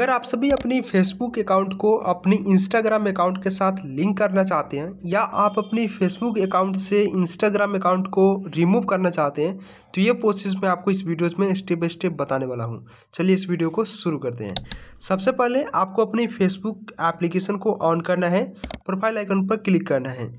अगर आप सभी अपनी फेसबुक अकाउंट को अपनी इंस्टाग्राम अकाउंट के साथ लिंक करना चाहते हैं या आप अपनी फेसबुक अकाउंट से इंस्टाग्राम अकाउंट को रिमूव करना चाहते हैं तो ये प्रोसेस मैं आपको इस वीडियोज में स्टेप बाई स्टेप बताने वाला हूँ चलिए इस वीडियो को शुरू करते हैं सबसे पहले आपको अपनी फेसबुक एप्लीकेशन को ऑन करना है प्रोफाइल आइकन पर क्लिक करना है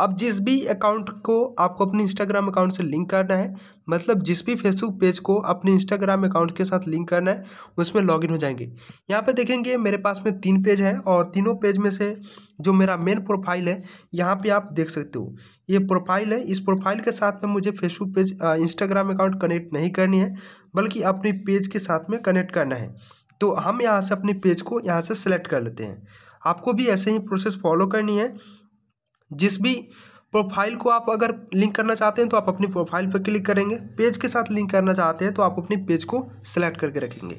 अब जिस भी अकाउंट को आपको अपने इंस्टाग्राम अकाउंट से लिंक करना है मतलब जिस भी फेसबुक पेज को अपने इंस्टाग्राम अकाउंट के साथ लिंक करना है उसमें लॉगिन हो जाएंगे यहाँ पे देखेंगे मेरे पास में तीन पेज है और तीनों पेज में से जो मेरा मेन प्रोफाइल है यहाँ पे आप देख सकते हो ये प्रोफाइल है इस प्रोफाइल के साथ में मुझे Facebook page Instagram account connect नहीं करनी है बल्कि अपने पेज के साथ में कनेक्ट करना है तो हम यहाँ से अपने पेज को यहाँ से सेलेक्ट कर लेते हैं आपको भी ऐसे ही प्रोसेस फॉलो करनी है जिस भी प्रोफाइल को आप अगर लिंक करना चाहते हैं तो आप अपनी प्रोफाइल पर क्लिक करेंगे पेज के साथ लिंक करना चाहते हैं तो आप अपने पेज को सिलेक्ट करके रखेंगे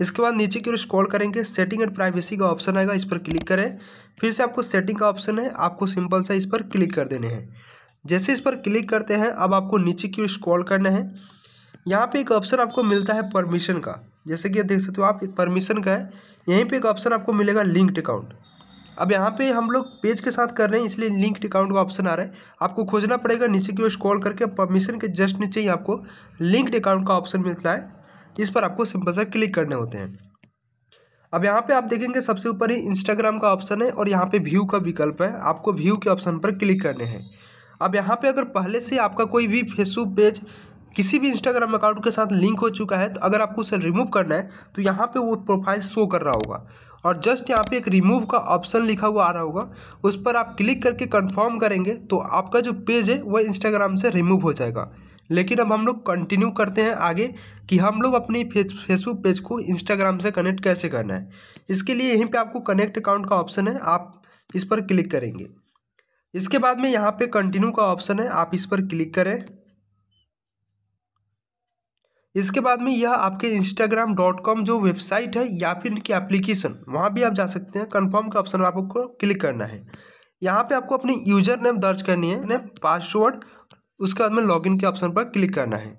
इसके बाद नीचे की ओर स्क्रॉल करेंगे सेटिंग एंड प्राइवेसी का ऑप्शन आएगा इस पर क्लिक करें फिर से आपको सेटिंग का ऑप्शन है आपको सिंपल सा इस पर क्लिक कर देने हैं जैसे इस पर क्लिक करते हैं अब आपको नीचे की ओर स्क्रॉल करना है यहाँ पे एक ऑप्शन आपको मिलता है परमिशन का जैसे कि देख सकते हो आप परमिशन का है यहीं पे एक ऑप्शन आपको मिलेगा लिंक्ड अकाउंट अब यहाँ पे हम लोग पेज के साथ कर रहे हैं इसलिए लिंक्ड अकाउंट का ऑप्शन आ रहा है आपको खोजना पड़ेगा नीचे की ओर स्क्रॉल करके परमिशन के जस्ट नीचे ही आपको लिंक्ड अकाउंट का ऑप्शन मिलता है इस पर आपको सिंपल सा क्लिक करने होते हैं अब यहाँ पे आप देखेंगे सबसे ऊपर ही इंस्टाग्राम का ऑप्शन है और यहाँ पे व्यू का विकल्प है आपको व्यू के ऑप्शन पर क्लिक करने हैं अब यहाँ पे अगर पहले से आपका कोई भी फेसबुक पेज किसी भी इंस्टाग्राम अकाउंट के साथ लिंक हो चुका है तो अगर आपको उसे रिमूव करना है तो यहाँ पे वो प्रोफाइल शो कर रहा होगा और जस्ट यहाँ पे एक रिमूव का ऑप्शन लिखा हुआ आ रहा होगा उस पर आप क्लिक करके कंफर्म करेंगे तो आपका जो पेज है वह इंस्टाग्राम से रिमूव हो जाएगा लेकिन अब हम लोग कंटिन्यू करते हैं आगे कि हम लोग अपनी फेसबुक पेज को इंस्टाग्राम से कनेक्ट कैसे करना है इसके लिए यहीं पे आपको कनेक्ट अकाउंट का ऑप्शन है आप इस पर क्लिक करेंगे इसके बाद में यहाँ पे कंटिन्यू का ऑप्शन है आप इस पर क्लिक करें इसके बाद में यह आपके इंस्टाग्राम डॉट कॉम जो वेबसाइट है या फिर इनकी एप्लीकेशन वहाँ भी आप जा सकते हैं कन्फर्म का ऑप्शन आपको क्लिक करना है यहाँ पे आपको अपनी यूजर नेम दर्ज करनी है पासवर्ड उसके बाद में लॉगिन के ऑप्शन पर क्लिक करना है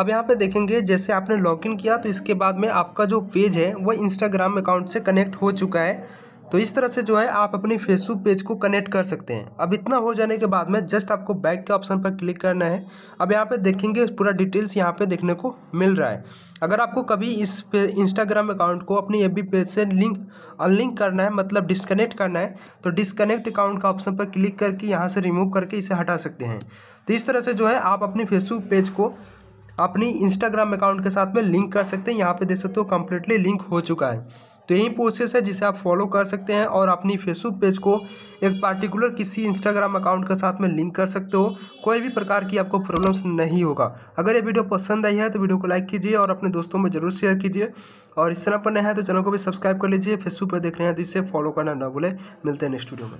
अब यहाँ पे देखेंगे जैसे आपने लॉगिन किया तो इसके बाद में आपका जो पेज है वह इंस्टाग्राम अकाउंट से कनेक्ट हो चुका है तो इस तरह से जो है आप अपनी फेसबुक पेज को कनेक्ट कर सकते हैं अब इतना हो जाने के बाद में जस्ट आपको बैक के ऑप्शन पर क्लिक करना है अब यहाँ पे देखेंगे पूरा डिटेल्स यहाँ पे देखने को मिल रहा है अगर आपको कभी इस इंस्टाग्राम अकाउंट को अपनी एफ पेज से लिंक अनलिंक करना है मतलब डिस्कनेक्ट करना है तो डिस्कनेक्ट अकाउंट का ऑप्शन पर क्लिक करके यहाँ से रिमूव करके इसे हटा सकते हैं तो इस तरह से जो है आप अपने फेसबुक पेज को अपनी इंस्टाग्राम अकाउंट के साथ में लिंक कर सकते हैं यहाँ पे देख सकते हो कम्प्लीटली लिंक हो चुका है तो यही प्रोसेस है जिसे आप फॉलो कर सकते हैं और अपनी फेसबुक पेज को एक पार्टिकुलर किसी इंस्टाग्राम अकाउंट के साथ में लिंक कर सकते हो कोई भी प्रकार की आपको प्रॉब्लम्स नहीं होगा अगर ये वीडियो पसंद आई है तो वीडियो को लाइक कीजिए और अपने दोस्तों में जरूर शेयर कीजिए और इस चैनल पर नहीं है तो चैनल को भी सब्सक्राइब कर लीजिए फेसबुक पर देख रहे हैं तो इसे फॉलो करना ना भूलें मिलते हैं नेक्स्ट वीडियो में